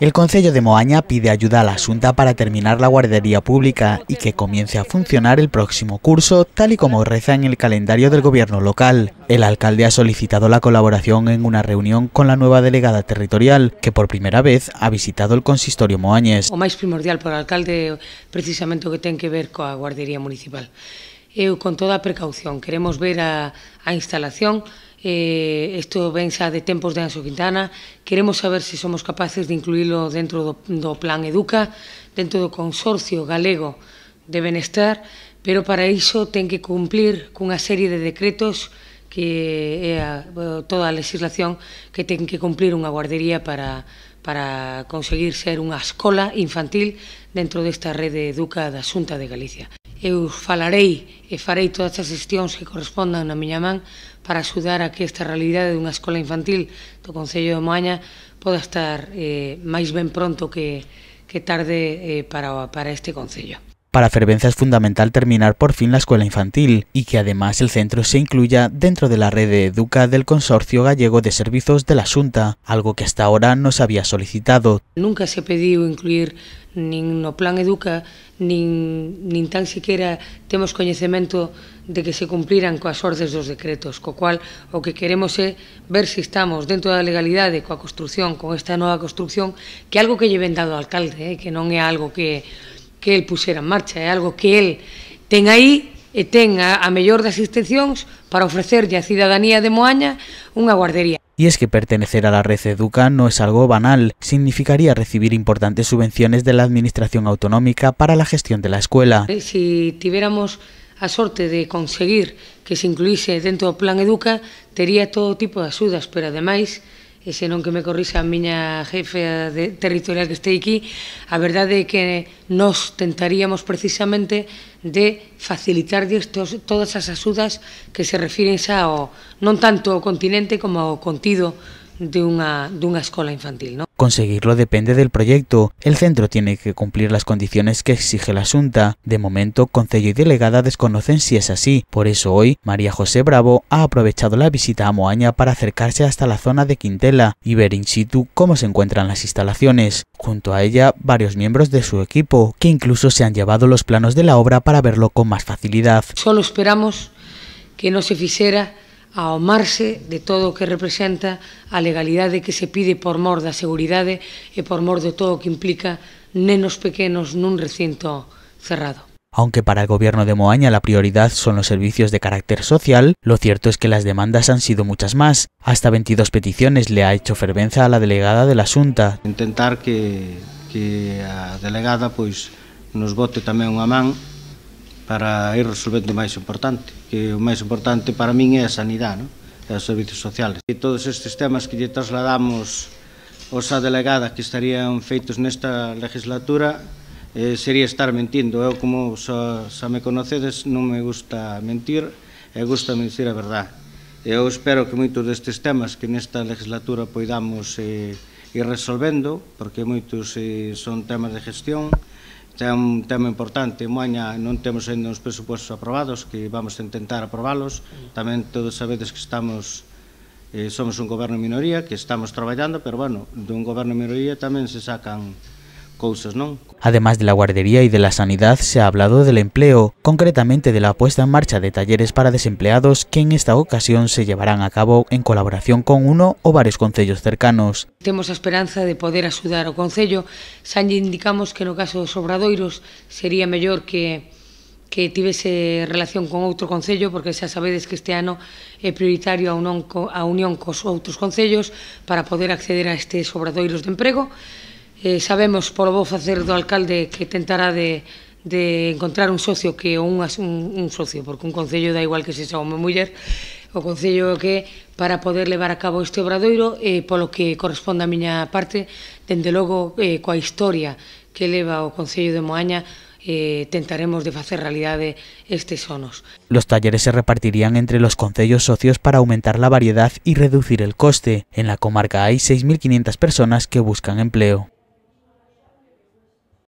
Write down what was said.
El Concello de Moaña pide ayuda a la Junta para terminar la guardería pública y que comience a funcionar el próximo curso, tal y como reza en el calendario del gobierno local. El alcalde ha solicitado la colaboración en una reunión con la nueva delegada territorial, que por primera vez ha visitado el consistorio Moañes. O más primordial para el alcalde precisamente que tiene que ver con la guardería municipal. con toda precaución queremos ver a, a instalación eh, isto ven xa de tempos de Anxo Quintana, queremos saber se somos capaces de incluílo dentro do, do Plan Educa, dentro do Consorcio Galego de Benestar, pero para iso ten que cumplir cunha serie de decretos que é a, toda a legislación que ten que cumplir unha guardería para, para conseguir ser unha escola infantil dentro desta rede educa da Xunta de Galicia eu falarei e farei todas as xestións que correspondan na miña man para axudar a que esta realidade dunha escola infantil do Concello de Moaña poda estar eh, máis ben pronto que, que tarde eh, para, para este Concello. Para Fervenza es fundamental terminar por fin la escuela infantil y que además el centro se incluya dentro de la red de Educa del Consorcio Gallego de Servicios de la Junta, algo que hasta ahora no se había solicitado. Nunca se ha pedido incluir ni no plan Educa, ni tan siquiera tenemos conocimiento de que se las coas de dos decretos, lo cual o que queremos es ver si estamos dentro de legalidad legalidad coa construcción, con esta nueva construcción, que algo que lleven dado alcalde, eh, que no sea algo que que el pusera en marcha, é algo que el ten aí e ten a, a mellor das extensións para ofrecerlle á cidadanía de Moaña unha guardería. Y es que pertenecer a la red Educa no es algo banal, significaría recibir importantes subvenciones de la Administración Autonómica para la gestión de la escuela. Eh, si tuviéramos a sorte de conseguir que se incluíse dentro do Plan Educa, tería todo tipo de axudas, pero ademais e senón que me corrixa a miña jefe de territorial que estei aquí, a verdade é que nos tentaríamos precisamente de facilitar destos, todas as axudas que se refiren xa ao, non tanto ao continente como ao contido dunha, dunha escola infantil. Non? Conseguirlo depende del proyecto. El centro tiene que cumplir las condiciones que exige la asunta. De momento, Concello y delegada desconocen si es así. Por eso hoy, María José Bravo ha aprovechado la visita a Moaña para acercarse hasta la zona de Quintela y ver in situ cómo se encuentran las instalaciones. Junto a ella, varios miembros de su equipo, que incluso se han llevado los planos de la obra para verlo con más facilidad. Solo esperamos que no se hiciera. ao marxe de todo o que representa a legalidade que se pide por mor da seguridade e por mor de todo o que implica nenos pequenos nun recinto cerrado. Aunque para el gobierno de Moaña la prioridad son los servicios de carácter social, lo cierto es que las demandas han sido muchas más. Hasta 22 peticiones le ha hecho fervenza a la delegada de la Xunta. Intentar que, que a delegada pois, nos vote tamén unha man para ir resolvendo o máis importante, que o máis importante para min é a sanidade, non? e os servicios sociales. E todos estes temas que lle trasladamos osa a delegada que estarían feitos nesta legislatura eh, sería estar mentindo. Eu, como xa, xa me conocedes, non me gusta mentir, e gusta me dicir a verdade. Eu espero que moitos destes temas que nesta legislatura poidamos eh, ir resolvendo, porque moitos eh, son temas de gestión, é un tema importante. Moaña non temos ainda uns presupostos aprobados, que vamos a intentar aprobalos. Tamén todos sabedes que estamos eh, somos un goberno minoría, que estamos traballando, pero, bueno, dun goberno minoría tamén se sacan Además de la guardería y de la sanidad, se ha hablado del empleo, concretamente de la puesta en marcha de talleres para desempleados que en esta ocasión se llevarán a cabo en colaboración con uno o varios concellos cercanos. Tenemos a esperanza de poder axudar ao Concello, xa indicamos que no caso dos obradoiros sería mellor que que tivese relación con otro concello, porque xa sabedes que este ano es prioritario a unión, a otros cos concellos para poder acceder a este obradoiros de empleo, Eh, sabemos polo vou facer do alcalde que tentará de, de encontrar un socio que un, un, un socio, porque un concello da igual que se xa unha muller, o Concello que para poder levar a cabo este obradoiro eh, polo que corresponde a miña parte, dende logo eh, coa historia que leva o Concello de Moaña eh, tentaremos de facer realidade estes sonos. Los talleres se repartirían entre los concellos socios para aumentar la variedad y reducir el coste. En la comarca hay 6.500 personas que buscan empleo.